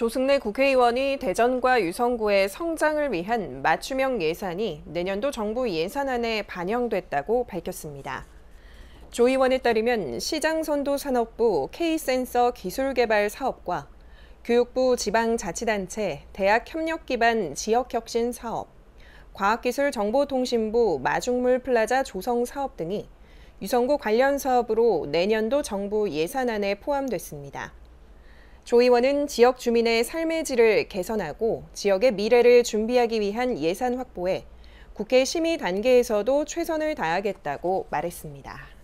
조승래 국회의원이 대전과 유성구의 성장을 위한 맞춤형 예산이 내년도 정부 예산안에 반영됐다고 밝혔습니다. 조 의원에 따르면 시장선도산업부 K센서 기술개발 사업과 교육부 지방자치단체 대학협력기반 지역혁신사업, 과학기술정보통신부 마중물 플라자 조성 사업 등이 유성구 관련 사업으로 내년도 정부 예산안에 포함됐습니다. 조 의원은 지역 주민의 삶의 질을 개선하고 지역의 미래를 준비하기 위한 예산 확보에 국회 심의 단계에서도 최선을 다하겠다고 말했습니다.